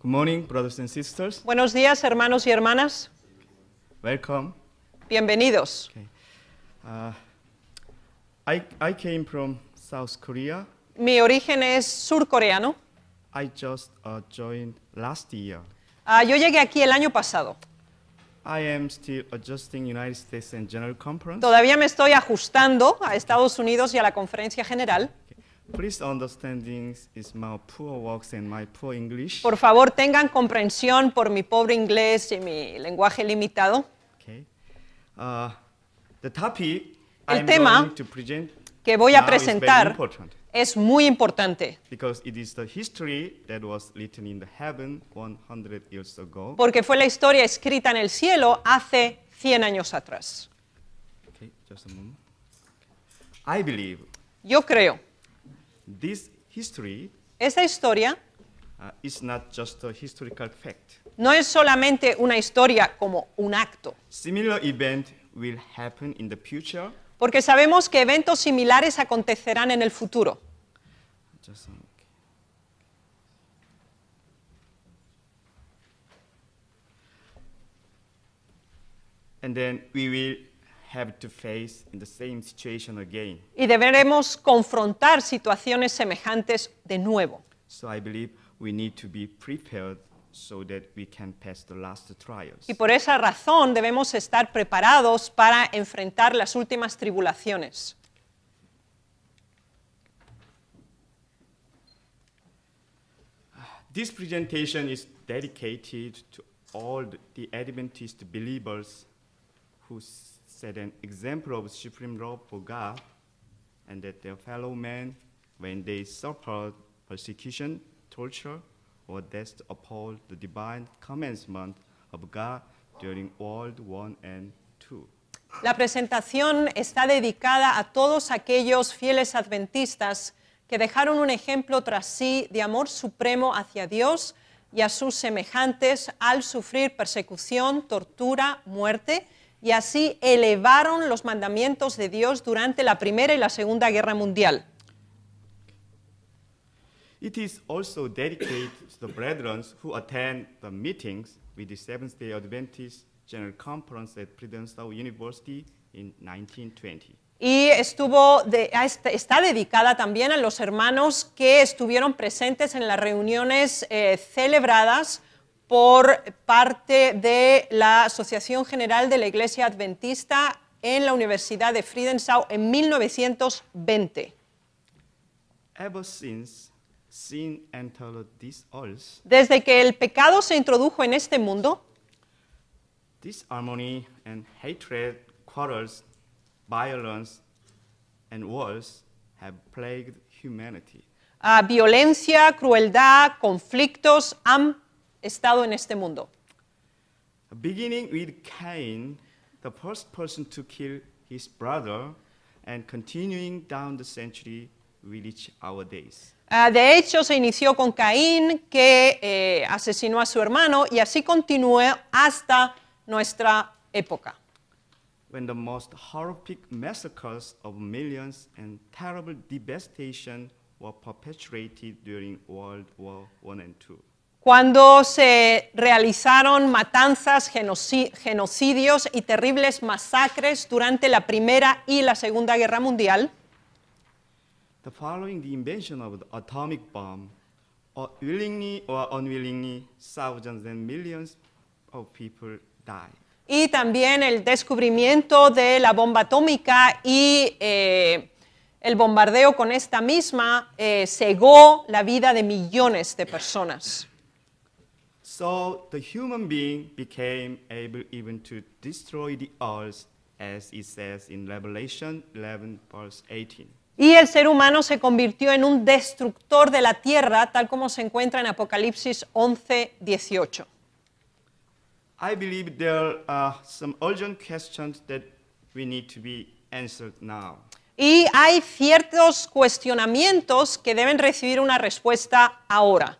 Good morning, brothers and sisters. Buenos días, hermanos y hermanas. Welcome. Bienvenidos. Okay. Uh, I, I came from South Korea. Mi origen es surcoreano. I just uh, joined last year. Uh, yo llegué aquí el año pasado. I am still adjusting United States and General Conference. Todavía me estoy ajustando a Estados Unidos y a la Conferencia General. Please is my poor works my poor English. Por favor, tengan comprensión por mi pobre inglés y mi lenguaje limitado. Okay. Uh, the topic El I'm tema going to present que voy a presentar es muy importante. Porque fue la historia escrita en el cielo hace 100 años atrás. Okay, Yo creo esta history historia uh, no es solamente una historia como un acto, porque sabemos que eventos similares acontecerán en el futuro. And have to face in the same situation again. Y deberemos confrontar situaciones semejantes de nuevo. So I believe we need to be prepared so that we can pass the last trials. Y por esa razón debemos estar preparados para enfrentar las últimas tribulaciones. This presentation is dedicated to all the Adventist believers who set an example of supreme love for God, and that their fellow men, when they suffer persecution, torture, or death uphold the divine commandment of God during World One and Two. La presentación está dedicada a todos aquellos fieles adventistas que dejaron un ejemplo tras sí de amor supremo hacia Dios y a sus semejantes al sufrir persecución, tortura, muerte y así elevaron los mandamientos de Dios durante la Primera y la Segunda Guerra Mundial. Y estuvo de, este, está dedicada también a los hermanos que estuvieron presentes en las reuniones eh, celebradas por parte de la Asociación General de la Iglesia Adventista en la Universidad de Friedensau en 1920. Desde que el pecado se introdujo en este mundo, this and hatred, quarrels, violence and wars have plagued humanity. Ah, violencia, crueldad, conflictos han estado en este mundo. Beginning with Cain, the first person to kill his brother, and continuing down the century, we reach our days. Uh, de hecho, se inició con Caín, que eh, asesinó a su hermano, y así continuó hasta nuestra época. When the most horrific massacres of millions and terrible devastation were perpetrated during World War I and II cuando se realizaron matanzas, genocidios y terribles masacres durante la Primera y la Segunda Guerra Mundial. Y también el descubrimiento de la bomba atómica y eh, el bombardeo con esta misma eh, cegó la vida de millones de personas. So the human being became able even to destroy the earth, as it says in Revelation 11, verse 18. Y el ser humano se convirtió en un destructor de la tierra, tal como se encuentra en Apocalipsis 11, 18. I believe there are some urgent questions that we need to be answered now. Y hay ciertos cuestionamientos que deben recibir una respuesta ahora.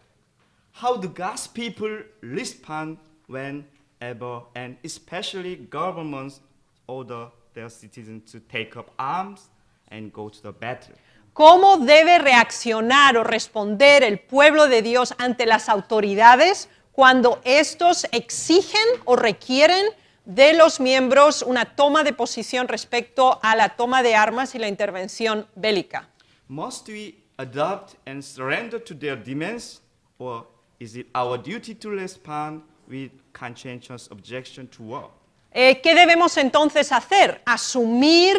how do God's people respond whenever and especially governments order their citizens to take up arms and go to the battle? ¿Cómo debe reaccionar o responder el pueblo de Dios ante las autoridades cuando estos exigen o requieren de los miembros una toma de posición respecto a la toma de armas y la intervención bélica? Must we adopt and surrender to their demands or Is it our duty to respond with conscientious objection to war? Eh, ¿Qué debemos entonces hacer? ¿Asumir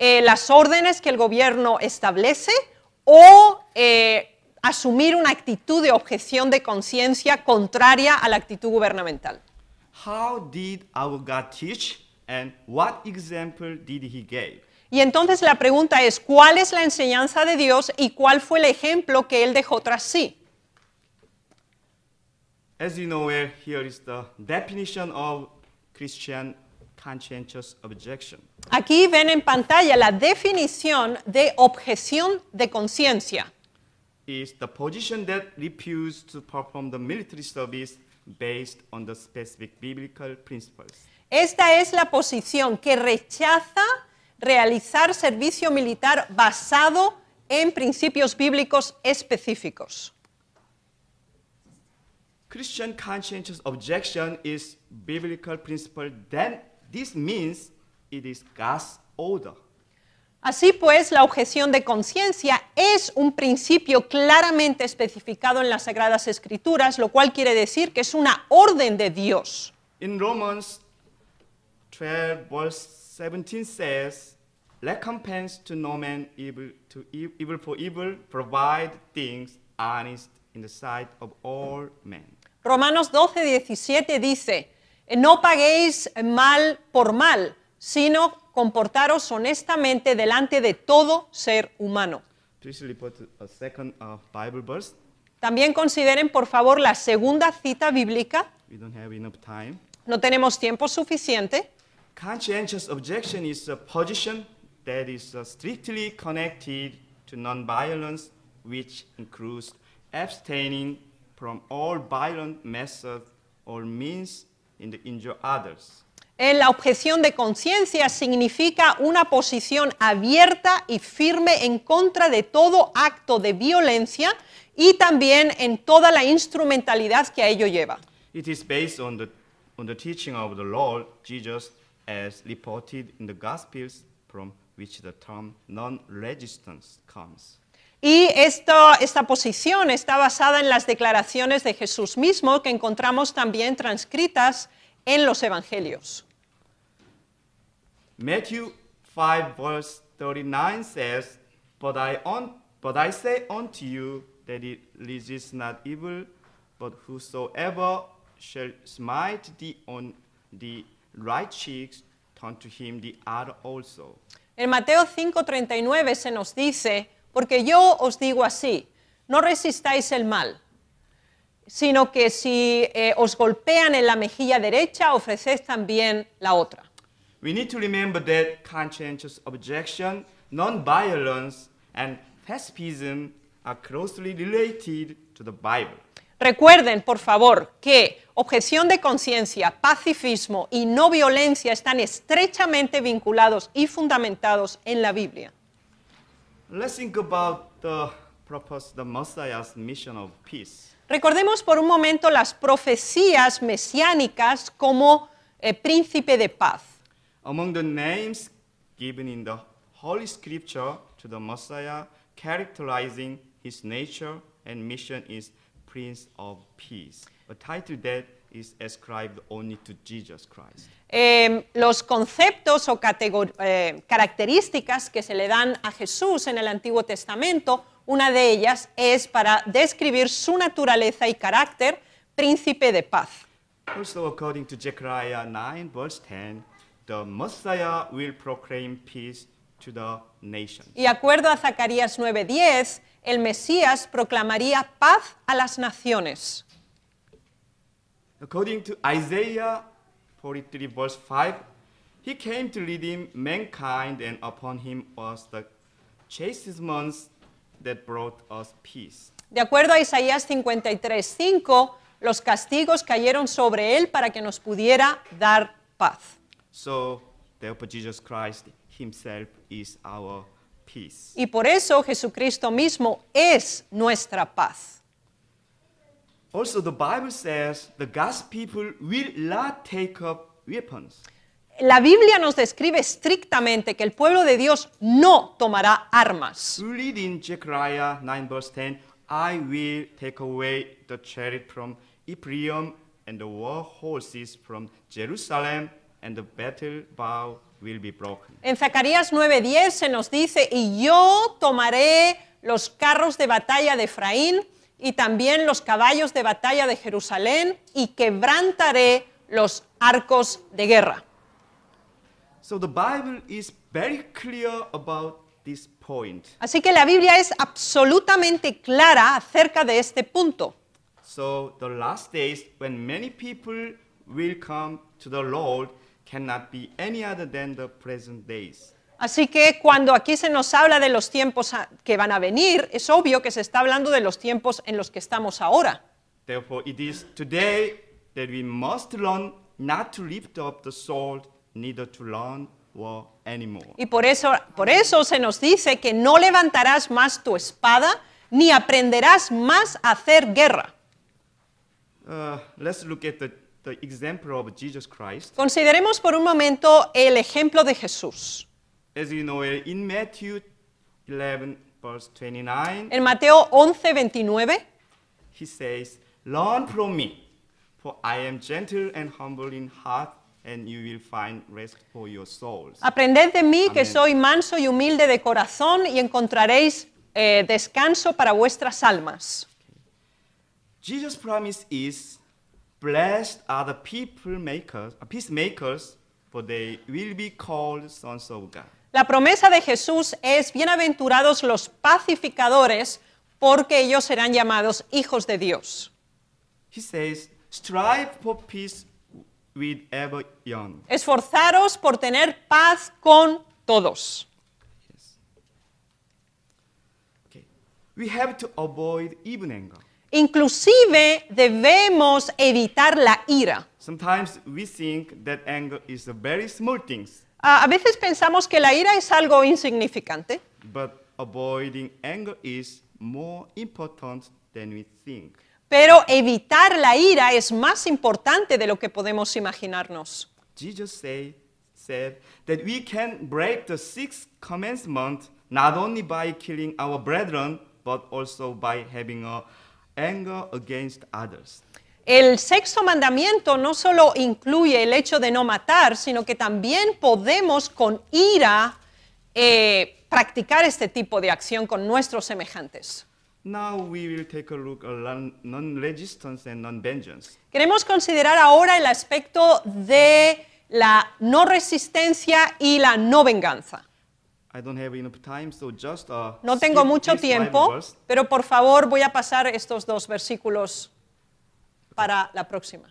eh, las órdenes que el gobierno establece o eh, asumir una actitud de objeción de conciencia contraria a la actitud gubernamental? How did our God teach and what example did he give? Y entonces la pregunta es, ¿cuál es la enseñanza de Dios y cuál fue el ejemplo que él dejó tras sí? As you know, here is the definition of Christian conscientious objection. Aquí ven en pantalla la definición de objeción de conciencia. Is the position that refuses to perform the military service based on the specific biblical principles. Esta es la posición que rechaza realizar servicio militar basado en principios bíblicos específicos. Christian conscientious objection is biblical principle, then this means it is God's order. Así pues, la objeción de conciencia es un principio claramente especificado en las Sagradas Escrituras, lo cual quiere decir que es una orden de Dios. In Romans 12, verse 17 says, Recompense to no man evil, to evil for evil, provide things honest in the sight of all men. Romanos 12, 17 dice, no paguéis mal por mal, sino comportaros honestamente delante de todo ser humano. Uh, uh, También consideren, por favor, la segunda cita bíblica. We don't have enough time. No tenemos tiempo suficiente. Conscientious objection is a position that is uh, strictly connected to nonviolence, which includes abstaining from all violent methods or means in the injure others. Eh, la objeción de conciencia significa una posición abierta y firme en contra de todo acto de violencia y también en toda la instrumentalidad que a ello lleva. It is based on the, on the teaching of the Lord Jesus as reported in the Gospels from which the term non-resistance comes. Y esta, esta posición está basada en las declaraciones de Jesús mismo que encontramos también transcritas en los Evangelios. Matthew 5 verse 39 says, but I, on, but I say unto you that it resists not evil, but whosoever shall smite thee on the right cheeks, turn to him the other also. En Mateo 5:39 se nos dice, porque yo os digo así, no resistáis el mal, sino que si eh, os golpean en la mejilla derecha, ofrecéis también la otra. Recuerden, por favor, que objeción de conciencia, pacifismo y no violencia están estrechamente vinculados y fundamentados en la Biblia. Let's think about the purpose, the Messiah's mission of peace. Recordemos por un momento las profecías mesiánicas como eh, príncipe de paz. Among the names given in the Holy Scripture to the Messiah, characterizing his nature and mission is Prince of Peace, a title that ascribed only to Jesus em, los conceptos o eh, características que se le dan a Jesús en el Antiguo Testamento, una de ellas es para describir su naturaleza y carácter, príncipe de paz. according Y acuerdo a Zacarías 9:10, el Mesías proclamaría paz a las naciones. According to Isaiah 43, verse 5, he came to redeem mankind, and upon him was the chastisements that brought us peace. De acuerdo a Isaías 53:5, los castigos cayeron sobre él para que nos pudiera dar paz. So, therefore Jesus Christ himself is our peace. Y por eso Jesucristo mismo es nuestra paz. Also, the Bible says the God's people will not take up weapons. La Biblia nos describe estrictamente que el pueblo de Dios no tomará armas. read in Zechariah 9 verse 10, I will take away the chariot from Ephraim and the war horses from Jerusalem and the battle bow will be broken. En Zacarías 9:10 se nos dice, y yo tomaré los carros de batalla de Efraín y también los caballos de batalla de Jerusalén y quebrantaré los arcos de guerra. So the Bible is very clear about this point. Así que la Biblia es absolutamente clara acerca de este punto. So the last days when many people will come to the Lord cannot be any other than the present days. Así que cuando aquí se nos habla de los tiempos que van a venir, es obvio que se está hablando de los tiempos en los que estamos ahora. Y por eso, se nos dice que no levantarás más tu espada, ni aprenderás más a hacer guerra. Consideremos por un momento el ejemplo de Jesús. as you know, in Matthew 11, verse 29, en Mateo 11, 29, he says, Learn from me, for I am gentle and humble in heart, and you will find rest for your souls. aprended de mí que soy manso y humilde de corazón y encontraréis eh, descanso para vuestras almas. Jesus' promise is, Blessed are the people makers, peacemakers, for they will be called sons of God. La promesa de Jesús es, bienaventurados los pacificadores, porque ellos serán llamados hijos de Dios. Esforzaros por tener paz con todos. Inclusive debemos evitar la ira. Sometimes we think that anger is a very a veces pensamos que la ira es algo insignificante. Pero evitar la ira es más importante de lo que podemos imaginarnos. Jesús dijo que that we can break the no commandment not only by killing our brethren, but also by having a anger against others. El sexto mandamiento no solo incluye el hecho de no matar, sino que también podemos con ira eh, practicar este tipo de acción con nuestros semejantes. Queremos considerar ahora el aspecto de la no resistencia y la no venganza. Uh, no tengo mucho tiempo, pero por favor voy a pasar estos dos versículos para la próxima.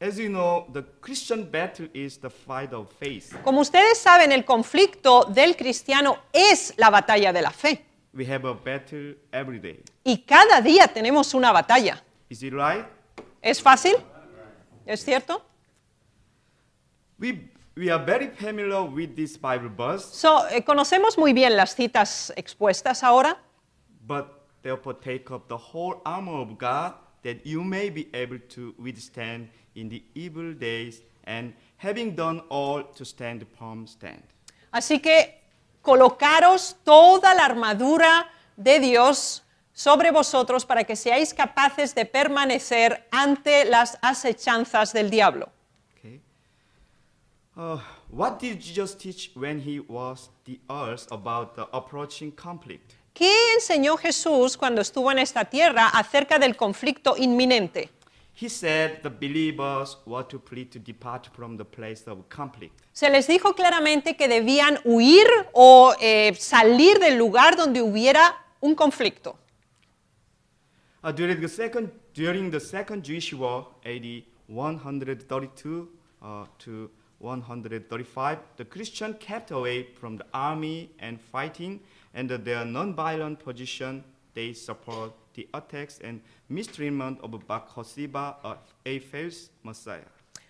As you know, the Christian battle is the fight of faith. Como ustedes saben, el conflicto del cristiano es la batalla de la fe. We have a battle every day. Y cada día tenemos una batalla. Is it right? ¿Es fácil? ¿Es cierto? We, we are very familiar with this Bible verse. So, eh, conocemos muy bien las citas expuestas ahora. But therefore take up the whole armor of God that you may be able to withstand in the evil days and having done all to stand upon stand. Así que colocaros toda la armadura de Dios sobre vosotros para que seáis capaces de permanecer ante las acechanzas del diablo. Okay. Uh, what did Jesus teach when he was the earth about the approaching conflict? ¿Qué enseñó Jesús cuando estuvo en esta tierra acerca del conflicto inminente? He said the believers were to to depart from the place of conflict. Se les dijo claramente que debían huir o eh, salir del lugar donde hubiera un conflicto. Uh, during, the second, during the Second Jewish War, AD 132 uh, to 135, the Christian kept away from the army and fighting and their position, they support the attacks and mistreatment of Bar a messiah.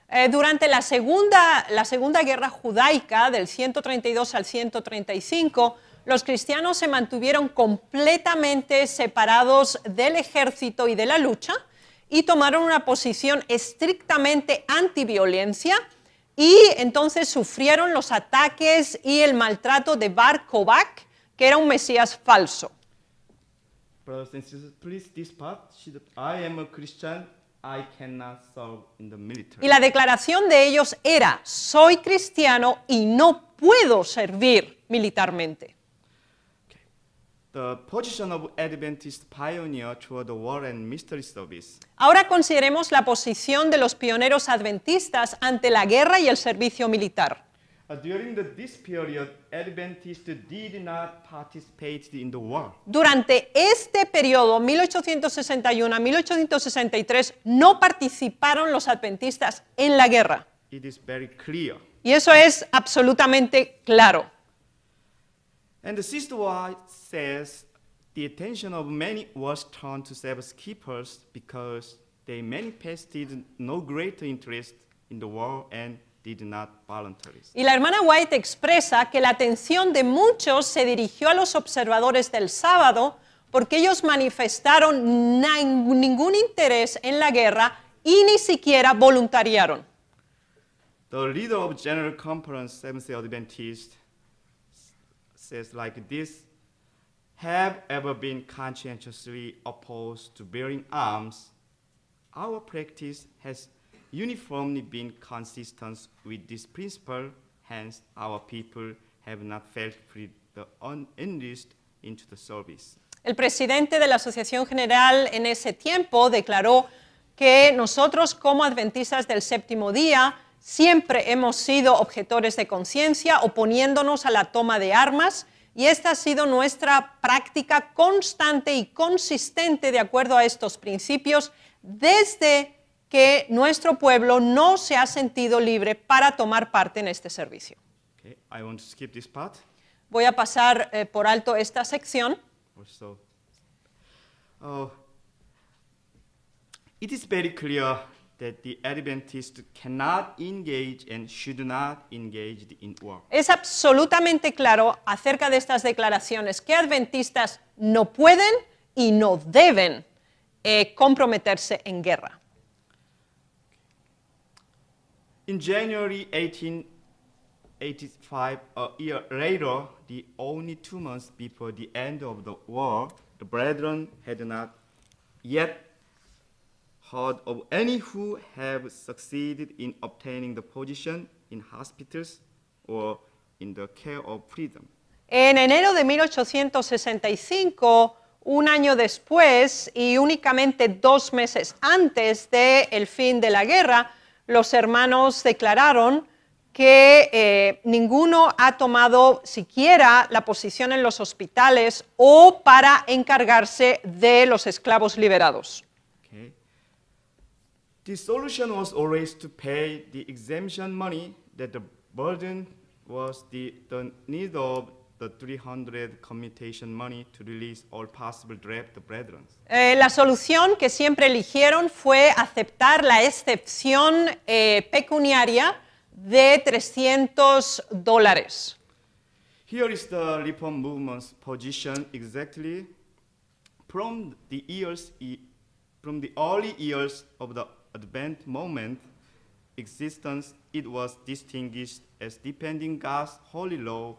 Eh, durante la segunda, la segunda Guerra Judaica, del 132 al 135, los cristianos se mantuvieron completamente separados del ejército y de la lucha y tomaron una posición estrictamente antiviolencia y entonces sufrieron los ataques y el maltrato de Bar Kokhba que era un Mesías falso. Y la declaración de ellos era, soy cristiano y no puedo servir militarmente. Ahora consideremos la posición de los pioneros adventistas ante la guerra y el servicio militar. during this period, Adventists did not participate in the war. Durante este periodo, 1861 a 1863, no participaron los adventistas en la guerra. It is very clear. Y eso es absolutamente claro. And the sister says the attention of many was turned to Sabbath keepers because they manifested no greater interest in the war and did not Y la hermana White expresa que la atención de muchos se dirigió a los observadores del sábado porque ellos manifestaron ningún interés en la guerra y ni siquiera voluntariaron. The leader of General Conference Seventh Adventist says like this, have ever been conscientiously opposed to bearing arms, our practice has uniformly consistent with this principle, hence our people have not felt free the service. El presidente de la Asociación General en ese tiempo declaró que nosotros como adventistas del séptimo día siempre hemos sido objetores de conciencia, oponiéndonos a la toma de armas, y esta ha sido nuestra práctica constante y consistente de acuerdo a estos principios desde que nuestro pueblo no se ha sentido libre para tomar parte en este servicio. Voy a pasar eh, por alto esta sección. Es absolutamente claro acerca de estas declaraciones que adventistas no pueden y no deben eh, comprometerse en guerra. In January 1885, a year later, the only two months before the end of the war, the brethren had not yet heard of any who have succeeded in obtaining the position in hospitals or in the care of freedom. En enero de 1865, un año después y únicamente dos meses antes del de fin de la guerra, los hermanos declararon que eh, ninguno ha tomado siquiera la posición en los hospitales o para encargarse de los esclavos liberados. Okay. The solution was always to pay the exemption money that the burden was the, the need of The 300 commutation money to release all possible Eh, la solución que siempre eligieron fue aceptar la excepción eh, pecuniaria de 300 dólares. Here is the reform movement's position exactly from the years, from the early years of the Advent movement existence, it was distinguished as depending God's holy law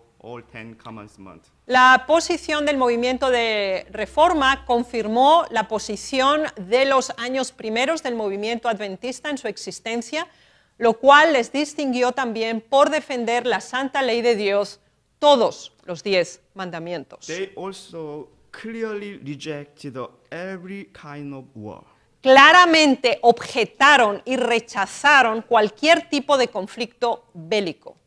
La posición del movimiento de reforma confirmó la posición de los años primeros del movimiento adventista en su existencia, lo cual les distinguió también por defender la santa ley de Dios, todos los diez mandamientos. Claramente objetaron y rechazaron cualquier tipo de conflicto bélico.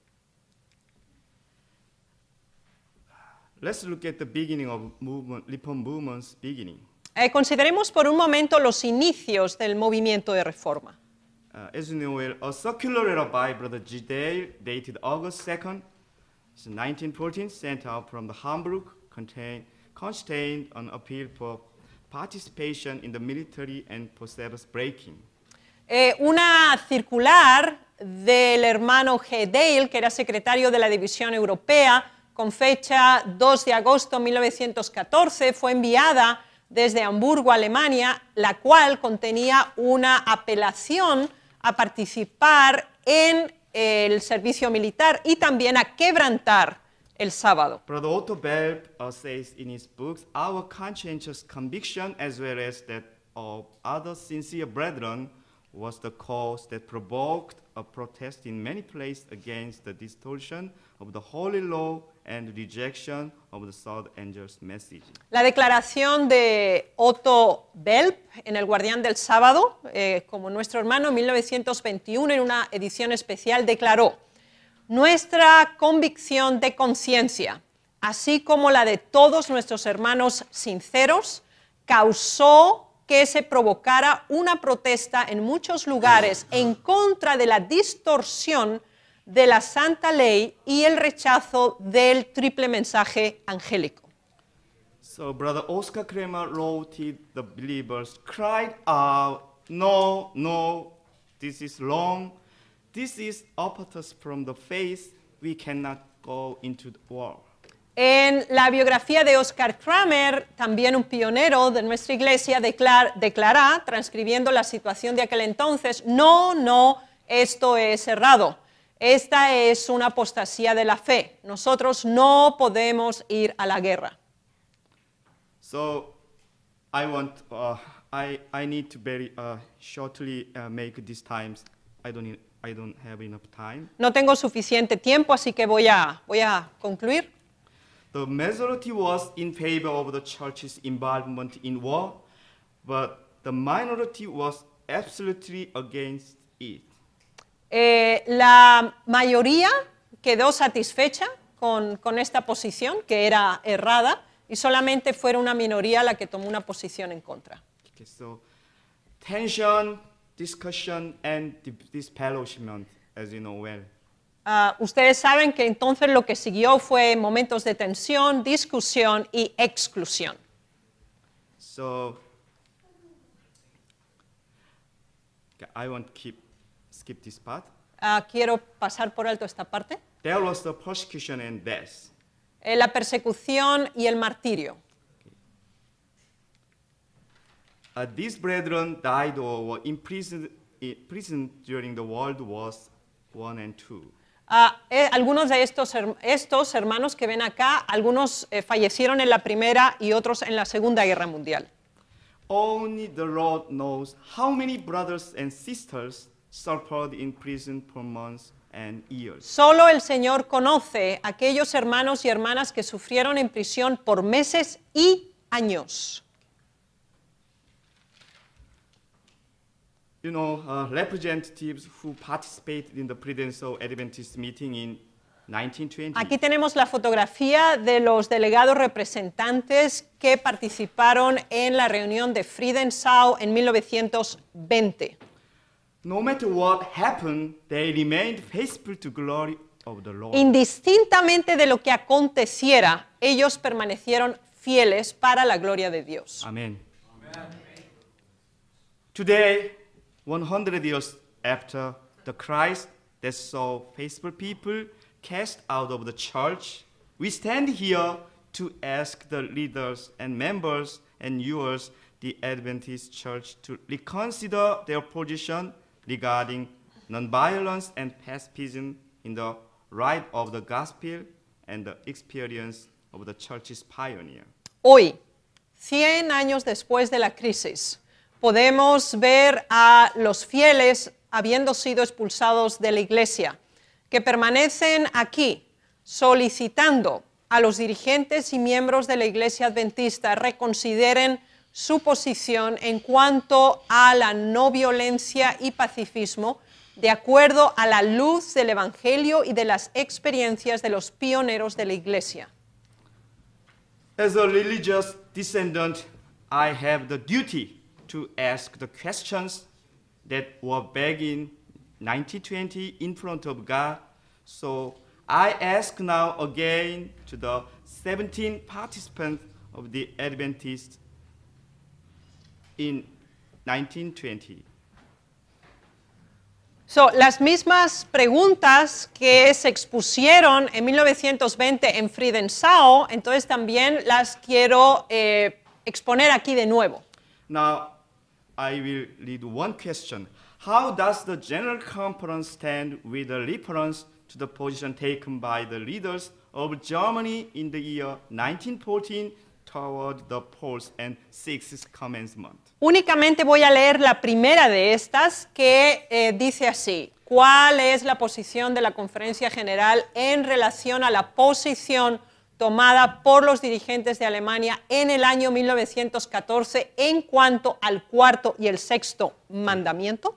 Let's look at the beginning of movement, reform movement's beginning. Eh, consideremos por un momento los inicios del movimiento de reforma. Uh, as you know, well, a circular letter by Brother G. dated August 2nd, 1914, sent out from the Hamburg, contained, contained an appeal for participation in the military and service breaking. Eh, una circular del hermano G. que era secretario de la División Europea, con fecha 2 de agosto de 1914, fue enviada desde Hamburgo, Alemania, la cual contenía una apelación a participar en el servicio militar y también a quebrantar el sábado. Pero Otto Bell dice says in his books, our conscientious conviction as well as that of other sincere brethren was the cause that provoked a protest in many places against the distortion of the holy law la declaración de Otto Belp en El Guardián del Sábado, eh, como nuestro hermano, en 1921, en una edición especial, declaró, nuestra convicción de conciencia, así como la de todos nuestros hermanos sinceros, causó que se provocara una protesta en muchos lugares en contra de la distorsión de la santa ley y el rechazo del triple mensaje angélico. So brother Oscar wrote the believers cried no, no, this is This is from the We cannot go into the war. En la biografía de Oscar Kramer, también un pionero de nuestra iglesia, declara transcribiendo la situación de aquel entonces, no, no, esto es errado. Esta es una apostasía de la fe. Nosotros no podemos ir a la guerra. So, I want, uh, I, I need to very uh, shortly uh, make these times. I don't, need, I don't have enough time. No tengo suficiente tiempo, así que voy a, voy a concluir. The majority was in favor of the church's involvement in war, but the minority was absolutely against it. Eh, la mayoría quedó satisfecha con, esta posición, que era errada, y solamente fue una minoría la que tomó una posición en contra. ustedes saben que entonces lo que siguió fue momentos de tensión, discusión y exclusión. So, I skip this part. Uh, quiero pasar por alto esta parte. There was the persecution and death. Eh, la persecución y el martirio. Uh, these brethren died or were imprisoned, imprisoned during the World Wars One and Two. Uh, eh, algunos de estos, estos, hermanos que ven acá, algunos eh, fallecieron en la Primera y otros en la Segunda Guerra Mundial. Only the Lord knows how many brothers and sisters Solo el Señor conoce aquellos hermanos y hermanas que sufrieron en prisión por meses y años. Aquí tenemos la fotografía de los delegados representantes que participaron en la reunión de Friedensau en 1920. no matter what happened, they remained faithful to glory of the Lord. Indistintamente de lo que aconteciera, ellos permanecieron fieles para la gloria de Dios. Amén. Today, 100 years after the Christ that saw faithful people cast out of the church, we stand here to ask the leaders and members and yours, the Adventist Church, to reconsider their position regarding nonviolence and pacifism in the of the and the experience of the church's pioneer. Hoy, 100 años después de la crisis, podemos ver a los fieles habiendo sido expulsados de la iglesia, que permanecen aquí solicitando a los dirigentes y miembros de la iglesia adventista reconsideren su posición en cuanto a la no violencia y pacifismo, de acuerdo a la luz del Evangelio y de las experiencias de los pioneros de la Iglesia. As a religious descendant, I have the duty to ask the questions that were begging 1920 in front of God. So I ask now again to the 17 participants of the Adventist 1920. So, las mismas preguntas que se expusieron en 1920 en Friedensau, entonces también las quiero eh, exponer aquí de nuevo. Now, I will read one question. How does the general Conference stand with the reference to the position taken by the leaders of Germany in the year 1914 toward the Poles and Sixth Commencement? Únicamente voy a leer la primera de estas que eh, dice así, ¿cuál es la posición de la Conferencia General en relación a la posición tomada por los dirigentes de Alemania en el año 1914 en cuanto al cuarto y el sexto mandamiento?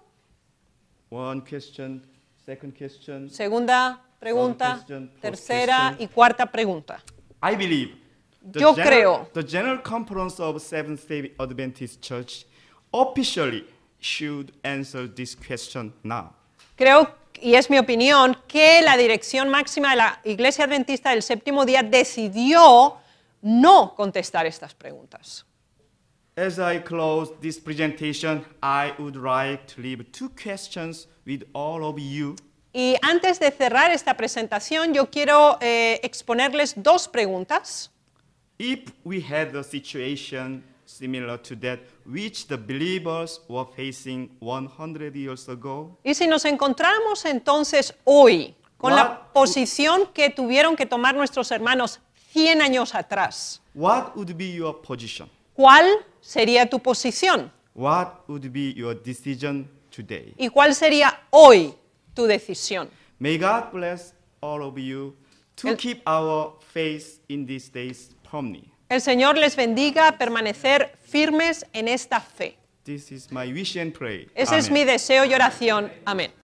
Segunda pregunta, tercera y cuarta pregunta. I believe The Yo general, creo. The General Conference of Seventh Day Adventist Church officially should answer this question now. Creo, y es mi opinión, que la dirección máxima de la Iglesia Adventista del Séptimo Día decidió no contestar estas preguntas. As I close this presentation, I would like to leave two questions with all of you. Y antes de cerrar esta presentación, yo quiero eh, exponerles dos preguntas. if we had a situation similar to that which the believers were facing 100 years ago. Y si nos encontramos entonces hoy con what, la posición que tuvieron que tomar nuestros hermanos 100 años atrás. What would be your position? ¿Cuál sería tu posición? What would be your decision today? ¿Y cuál sería hoy tu decisión? May God bless all of you to El, keep our faith in these days El Señor les bendiga permanecer firmes en esta fe. Ese es mi deseo y oración. Amén.